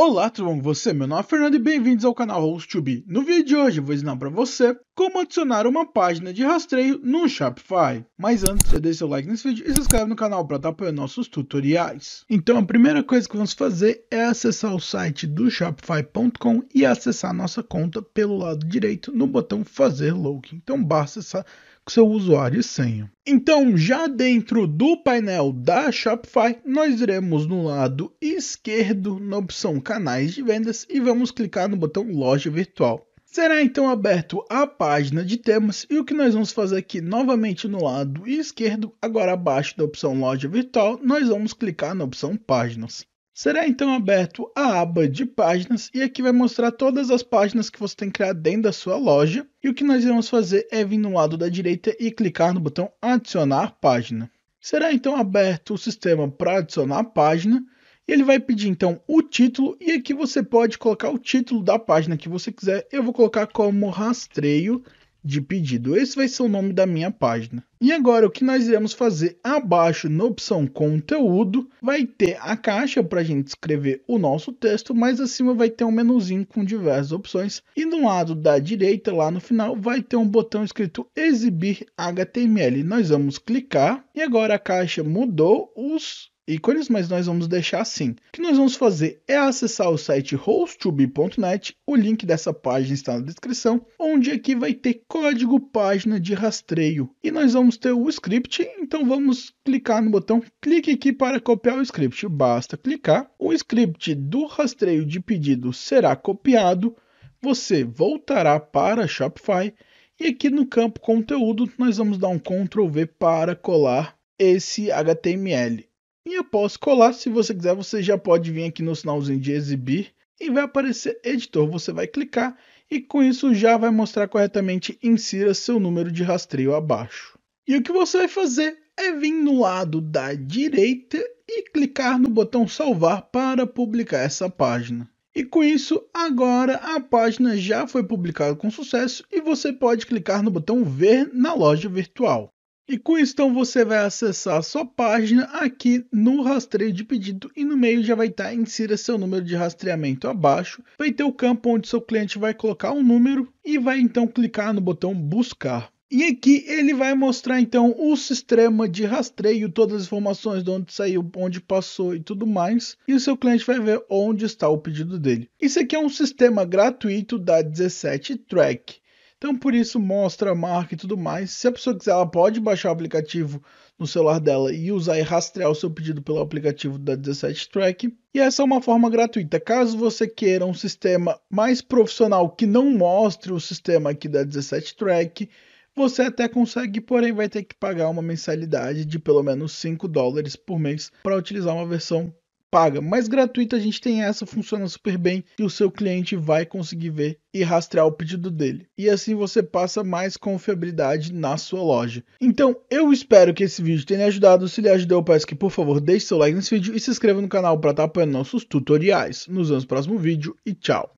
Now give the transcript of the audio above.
Olá, tudo bom com você? Meu nome é Fernando e bem-vindos ao canal Host2B. No vídeo de hoje vou ensinar para você como adicionar uma página de rastreio no Shopify. Mas antes, já deixa seu like nesse vídeo e se inscreve no canal para estar tá apoiando nossos tutoriais. Então a primeira coisa que vamos fazer é acessar o site do Shopify.com e acessar nossa conta pelo lado direito no botão fazer login. Então basta essa com seu usuário e senha. Então, já dentro do painel da Shopify, nós iremos no lado esquerdo, na opção canais de vendas e vamos clicar no botão loja virtual. Será então aberto a página de temas e o que nós vamos fazer aqui novamente no lado esquerdo, agora abaixo da opção loja virtual, nós vamos clicar na opção páginas. Será então aberto a aba de páginas e aqui vai mostrar todas as páginas que você tem criado dentro da sua loja. E o que nós vamos fazer é vir no lado da direita e clicar no botão adicionar página. Será então aberto o sistema para adicionar página ele vai pedir então o título e aqui você pode colocar o título da página que você quiser. Eu vou colocar como rastreio de pedido. Esse vai ser o nome da minha página. E agora o que nós iremos fazer abaixo na opção conteúdo vai ter a caixa para a gente escrever o nosso texto, mas acima vai ter um menuzinho com diversas opções e no lado da direita lá no final vai ter um botão escrito exibir HTML. Nós vamos clicar e agora a caixa mudou os ícones, mas nós vamos deixar assim. O que nós vamos fazer é acessar o site hosttube.net, o link dessa página está na descrição, onde aqui vai ter código página de rastreio. E nós vamos ter o script, então vamos clicar no botão clique aqui para copiar o script. Basta clicar, o script do rastreio de pedido será copiado, você voltará para Shopify e aqui no campo conteúdo nós vamos dar um Ctrl V para colar esse HTML. E após colar, se você quiser, você já pode vir aqui no sinalzinho de exibir e vai aparecer editor. Você vai clicar e com isso já vai mostrar corretamente insira seu número de rastreio abaixo. E o que você vai fazer é vir no lado da direita e clicar no botão salvar para publicar essa página. E com isso, agora a página já foi publicada com sucesso e você pode clicar no botão ver na loja virtual. E com isso então você vai acessar a sua página aqui no rastreio de pedido e no meio já vai estar tá, insira seu número de rastreamento abaixo. Vai ter o campo onde seu cliente vai colocar um número e vai então clicar no botão buscar. E aqui ele vai mostrar então o sistema de rastreio, todas as informações de onde saiu, onde passou e tudo mais. E o seu cliente vai ver onde está o pedido dele. Isso aqui é um sistema gratuito da 17 Track. Então, por isso, mostra a marca e tudo mais. Se a pessoa quiser, ela pode baixar o aplicativo no celular dela e usar e rastrear o seu pedido pelo aplicativo da 17 Track. E essa é uma forma gratuita. Caso você queira um sistema mais profissional que não mostre o sistema aqui da 17 Track, você até consegue, porém vai ter que pagar uma mensalidade de pelo menos 5 dólares por mês para utilizar uma versão paga, mas gratuita a gente tem essa, funciona super bem e o seu cliente vai conseguir ver e rastrear o pedido dele. E assim você passa mais confiabilidade na sua loja. Então, eu espero que esse vídeo tenha ajudado. Se lhe ajudou, eu peço que por favor deixe seu like nesse vídeo e se inscreva no canal para estar tá apoiando nossos tutoriais. Nos vemos no próximo vídeo e tchau!